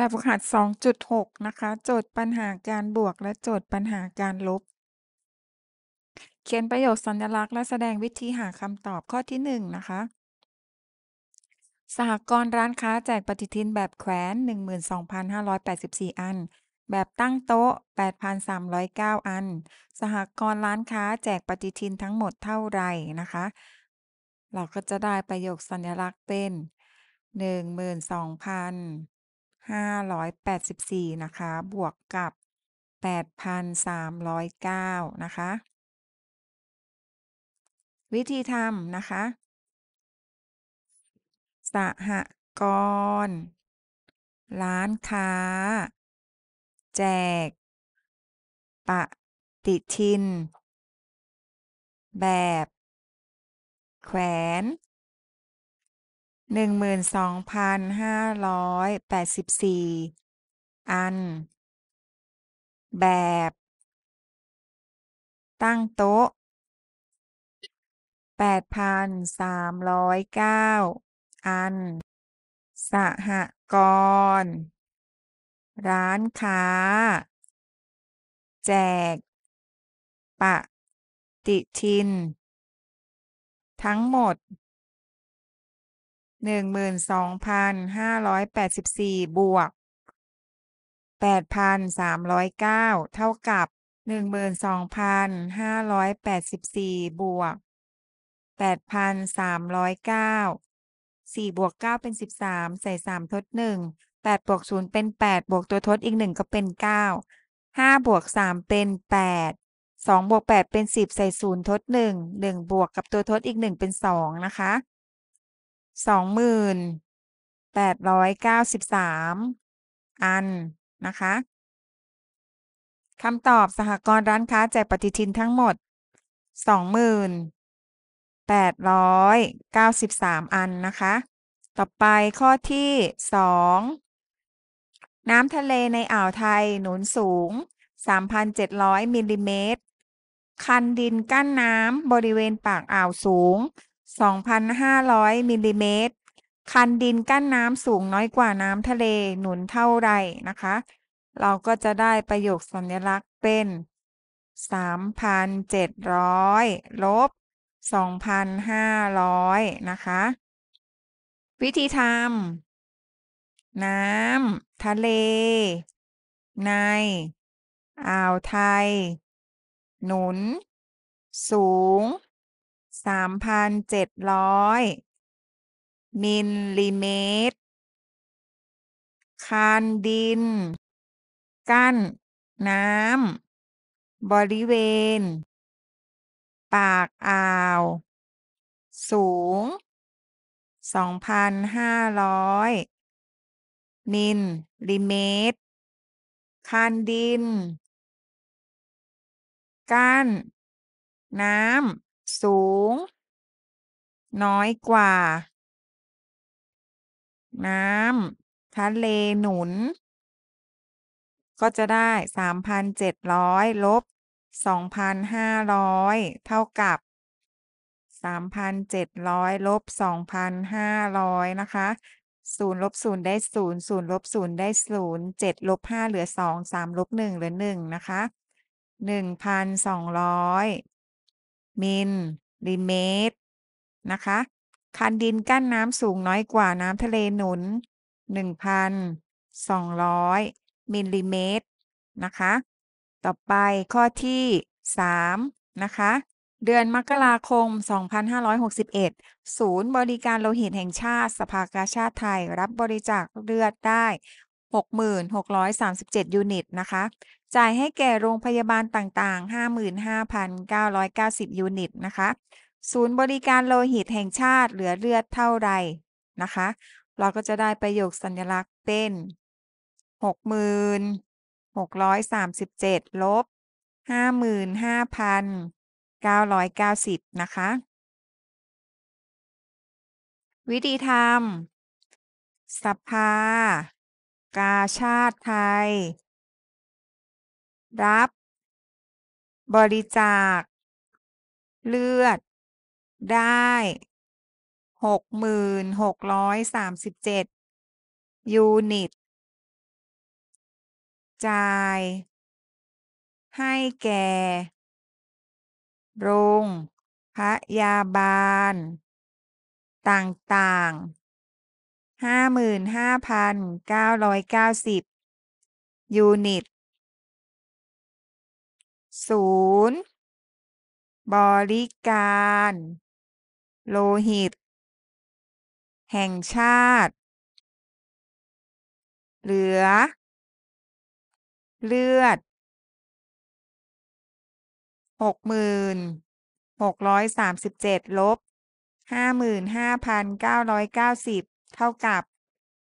แบบฝึกหัด 2.6 นะคะ โจทย์ปัญหาการบวกและโจทย์ปัญหาการลบ เขียนประโยคสัญลักษณ์และแสดงวิธีหาคำตอบข้อที่ 1 นะคะ สหกรณ์ร้านค้าแจกปฏิทินแบบแขวน 12,584 อัน แบบตั้งโต๊ะ 8,309 อัน สหกรณ์ร้านค้าแจกปฏิทินทั้งหมดเท่าไหร่นะคะ เราก็จะได้ประโยคสัญลักษณ์เป็น 12,000 584นะคะ บวกกับ8,309นะคะ วิธีทำนะคะ สหกรณ์ร้านค้า แจกปฏิทิน แบบ แขวนหนึ่งหมื่นสองพันห้าร้อยแปดสิบสี่อัน แบบ ตั้งโต๊ะแปดพันสามร้อยเก้าอัน สหกรณ์ร้านค้าแจก ปะ ติทิน ทั้งหมดหนึ่งหมื่นสองพันห้าร้อยแปดสิบสี่บวกแปดพันสามร้อยเก้าเท่ากับหนึ่งหมื่นสองพันห้าร้อยแปดสิบสี่บวกแปดพันสามร้อยเก้าสี่บวกเก้าเป็นสิบสามใส่สามทดหนึ่งแปดบวกศูนย์เป็นแปดบวกตัวทดอีกหนึ่งก็เป็นเก้าห้าบวกสามเป็นแปดสองบวกแปดเป็นสิบใส่ศูนย์ทดหนึ่งหนึ่งบวกกับตัวทดอีกหนึ่งเป็นสองนะคะสองหมื่นแปดร้อยเก้าสิบสามอันนะคะ คำตอบสหกรณ์ร้านค้าแจกปฏิทินทั้งหมด สองหมื่นแปดร้อยเก้าสิบสามอันนะคะ ต่อไปข้อที่สอง น้ำทะเลในอ่าวไทยหนุนสูง3,700มิลลิเมตร คันดิน กั้นน้ำบริเวณปากอ่าวสูง2,500มิลลิเมตร คันดินกั้นน้ำสูงน้อยกว่าน้ำทะเลหนุนเท่าไรนะคะ เราก็จะได้ประโยคสัญลักษณ์เป็น 3,700ลบ2,500นะคะ วิธีทำน้ำทะเล ในอ่าวไทย หนุน สูงสามพันเจ็ดร้อยมิลลิเมตร คานดิน กั้น น้ำ บริเวณ ปากอ่าว สูง 2,500มิลลิเมตร คานดิน กั้น น้ำสูง น้อยกว่า น้ำทะเล หนุน ก็จะได้3,700ลบ2,500เท่ากับ3,700ลบ2,500นะคะศูนย์ลบศูนย์ได้ศูนย์ศูนย์ลบศูนย์ได้ศูนย์เจ็ดลบห้าเหลือสองสามลบหนึ่งเหลือหนึ่งนะคะหนึ่งพันสองร้อยมิลลิเมตร นะคะ คันดินกั้นน้ำสูงน้อยกว่าน้ำทะเลหนุน1,200มิลลิเมตร นะคะ ต่อไปข้อที่3นะคะ เดือนมกราคม2561ศูนย์บริการโลหิตแห่งชาติสภากาชาติไทยรับบริจาคเลือดได้6,637ยูนิตนะคะ จ่ายให้แก่โรงพยาบาลต่างๆ55,990ยูนิตนะคะ ศูนย์บริการโลหิตแห่งชาติเหลือเลือดเท่าไรนะคะ เราก็จะได้ประโยคสัญลักษณ์เป็น6,637ลบ55,990นะคะ วิธีทำสภากาชาติไทย รับ บริจาค เลือด ได้หกหมื่นหกร้อยสามสิบเจ็ดยูนิตจ่าย ให้แก่โรงพยาบาล ต่างๆห้าหมื่นห้าพันเก้าร้อยเก้าสิบ ยูนิต ศูนย์บริการ โลหิต แห่งชาติ เหลือ เลือด หกหมื่นหกร้อยสามสิบเจ็ด ลบ ห้าหมื่นห้าพันเก้าร้อยเก้าสิบเท่ากับ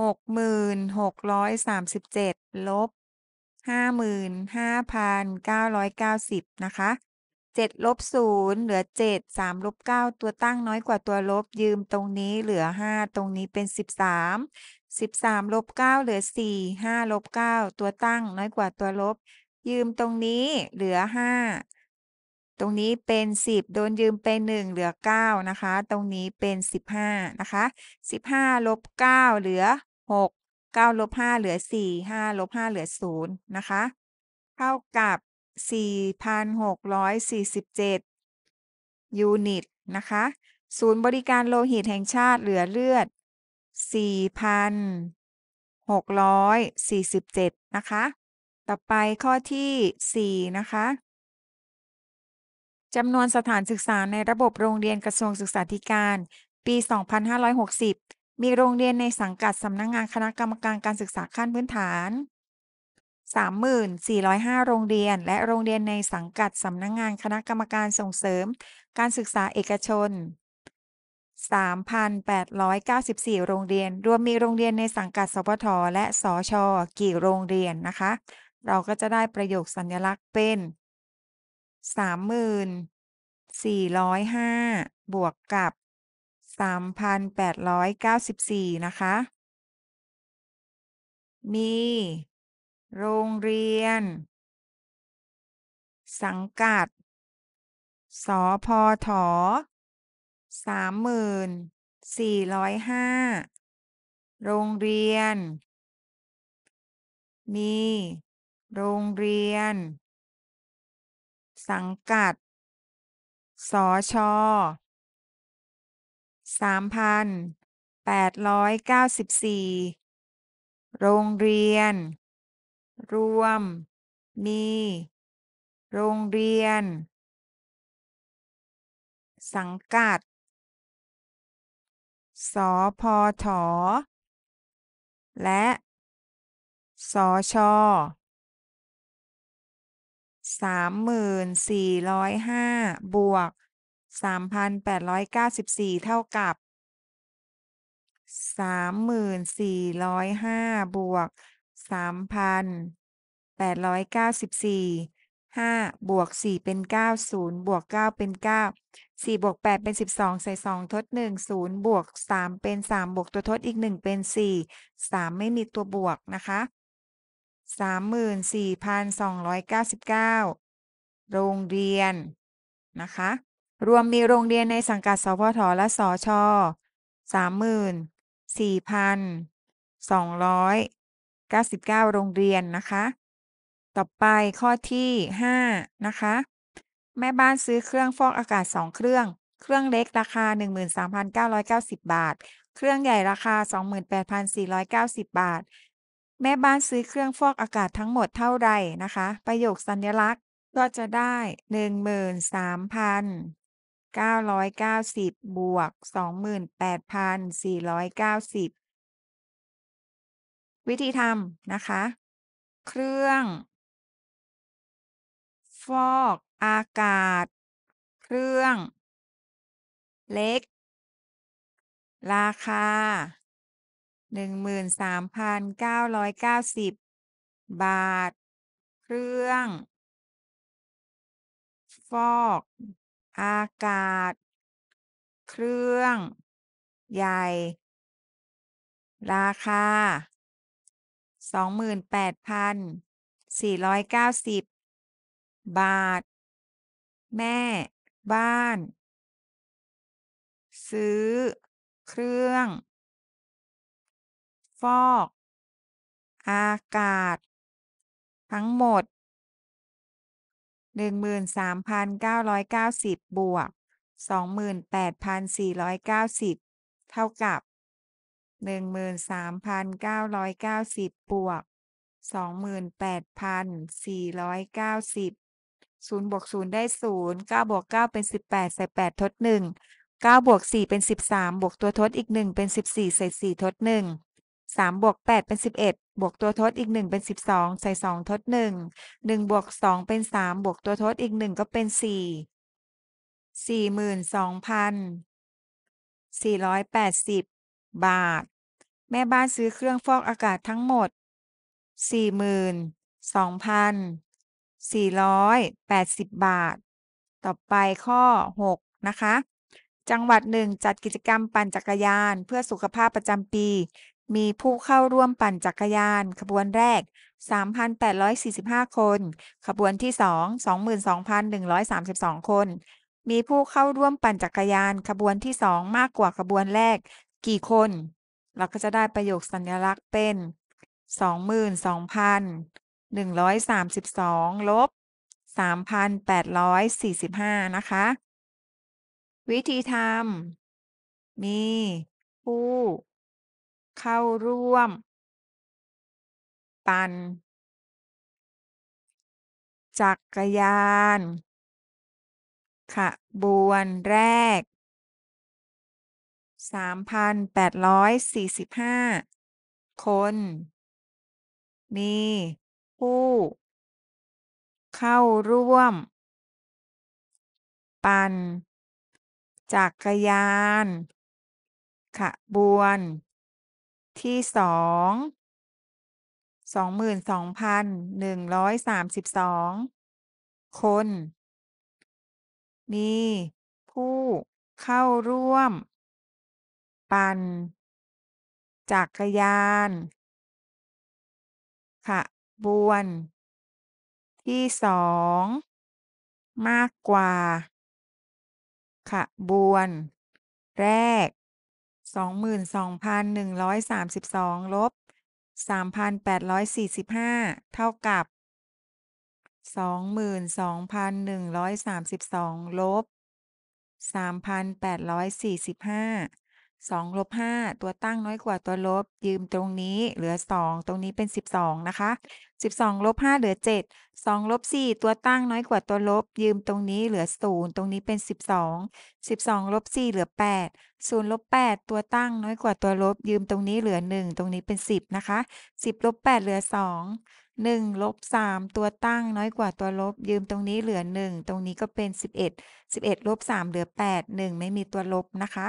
หกหมื่นหกร้อยสามสิบเจ็ดลบห้าหมื่นห้าพันเก้าร้อยเก้าสิบนะคะเจ็ดลบศูนย์เหลือเจ็ดสามลบเก้าตัวตั้งน้อยกว่าตัวลบ ยืมตรงนี้เหลือห้าตรงนี้เป็นสิบสามสิบสามลบเก้าเหลือสี่ห้าลบเก้าตัวตั้งน้อยกว่าตัวลบ ยืมตรงนี้เหลือห้าตรงนี้เป็น 10 โดนยืมเป็น 1 เหลือ 9 นะคะ ตรงนี้เป็น 15 นะคะ 15ลบ 9 เหลือ 6 9 ลบ5เหลือ 4 5ลบ5เหลือ 0 นะคะ เท่ากับ 4,647ยูนิตนะคะ ศูนย์บริการโลหิตแห่งชาติเหลือเลือด4,647 นะคะ ต่อไปข้อที่ 4 นะคะจำนวนสถานศึกษาในระบบโรงเรียนกระทรวงศึกษาธิการ ปี 2560 มีโรงเรียนในสังกัดสำนักงงานคณะกรรมการการศึกษาขั้นพื้นฐาน 3,405โรงเรียน และโรงเรียนในสังกัดสำนักงงานคณะกรรมการส่งเสริม การศึกษาเอกชน 3,894 โรงเรียนรวมมีโรงเรียนในสังกัดสพทและสอชอกี่โรงเรียนนะคะ เราก็จะได้ประโยคสัญลักษณ์เป็นสามหมื่นสี่ร้อยห้า บวกกับ สามพันแปดร้อยเก้าสิบสี่นะคะ มี โรงเรียน สังกัดสพทสามหมื่นสี่ร้อยห้า โรงเรียนมีโรงเรียนสังกัด สชสามพันแปดร้อยเก้าสิบสี่ โรงเรียนรวมมีโรงเรียน สังกัด สพทและ สชสามหมื่นสี่ร้อยห้าบวกสามพันแปดร้อยเก้าสิบสี่เท่ากับสามหมื่นสี่ร้อยห้าบวกสามพันแปดร้อยเก้าสิบสี่ห้าบวกสี่เป็นเก้าศูนย์บวกเก้าเป็นเก้าสี่บวกแปดเป็นสิบสองใส่สองทดหนึ่งศูนย์บวกสามเป็นสามบวกตัวทดอีกหนึ่งเป็นสี่สามไม่มีตัวบวกนะคะ34,299 โรงเรียน นะคะ รวมมีโรงเรียนในสังกัด สพทและสช34,299 โรงเรียนนะคะ ต่อไปข้อที่ 5 นะคะ แม่บ้านซื้อเครื่องฟอกอากาศ 2 เครื่อง เครื่องเล็กราคา 13,990 บาท เครื่องใหญ่ราคา 28,490 บาทแม่บ้านซื้อเครื่องฟอกอากาศทั้งหมดเท่าไรนะคะ ประโยคสัญลักษณ์ก็จะได้ 13,990บวก28,490 วิธีทำนะคะ เครื่อง ฟอกอากาศเครื่อง เล็ก ราคาหนึ่งหมื่นสามพันเก้าร้อยเก้าสิบ บาท เครื่อง ฟอก อากาศ เครื่อง ใหญ่ ราคา สองหมื่นแปดพัน สี่ร้อยเก้าสิบ บาท แม่ บ้าน ซื้อ เครื่องฟอกอากาศ ทั้งหมด 13,990บวก 28,490 เท่ากับ 13,990บวก 28,490 0บวก0ได้0 9บวก9เป็น18ใส่8ทด1 9บวก4เป็น13 บวกตัวทดอีก1เป็น 14ใส่4ทด1 3บวก8เป็น 11 บวกตัวทดอีก 1 เป็น 12 ใส่ 2 ทด 1 1บวก2เป็น 3 บวกตัวทดอีก 1 ก็เป็น 4 42,480 บาท แม่บ้านซื้อเครื่องฟอกอากาศทั้งหมด 42,480 บาท ต่อไปข้อ 6 นะคะ จังหวัดหนึ่งจัดกิจกรรมปั่นจักรยาน เพื่อสุขภาพประจำปีมีผู้เข้าร่วมปั่นจักรยาน ขบวนแรก3,845คน ขบวนที่2 22,132คน มีผู้เข้าร่วมปั่นจักรยาน ขบวนที่2มากกว่าขบวนแรกกี่คน เราก็จะได้ประโยคสัญลักษณ์เป็น22,132ลบ3,845นะคะ วิธีทำมี ผู้เข้าร่วม ปั่นจักรยาน ขบวนแรก3,845คน มีผู้ เข้าร่วม ปั่นจักรยาน ขบวนที่สอง สองหมื่นสองพัน หนึ่งร้อยสามสิบสอง คน มี ผู้เข้าร่วม ปั่นจักรยานขบวน ที่สอง มากกว่าขบวน แรกสองหมื่นสองพันหนึ่งร้อยสามสิบสองลบสามพันแปดร้อยสี่สิบห้าเท่ากับสองหมื่นสองพันหนึ่งร้อยสามสิบสองลบสามพันแปดร้อยสี่สิบห้า2ลบ5ตัวตั้งน้อยกว่าตัวลบ ยืมตรงนี้เหลือ2ตรงนี้เป็น12นะคะ12ลบ5เหลือ7 2ลบ4ตัวตั้งน้อยกว่าตัวลบ ยืมตรงนี้เหลือ0ตรงนี้เป็น12 12ลบ4เหลือ8 0ลบ8ตัวตั้งน้อยกว่าตัวลบยืมตรงนี้เหลือ1ตรงนี้เป็น10นะคะ10ลบ8เหลือ2 1ลบ3ตัวตั้งน้อยกว่าตัวลบ ยืมตรงนี้เหลือ1ตรงนี้ก็เป็น11 11ลบ3เหลือ8 1ไม่มีตัวลบนะคะ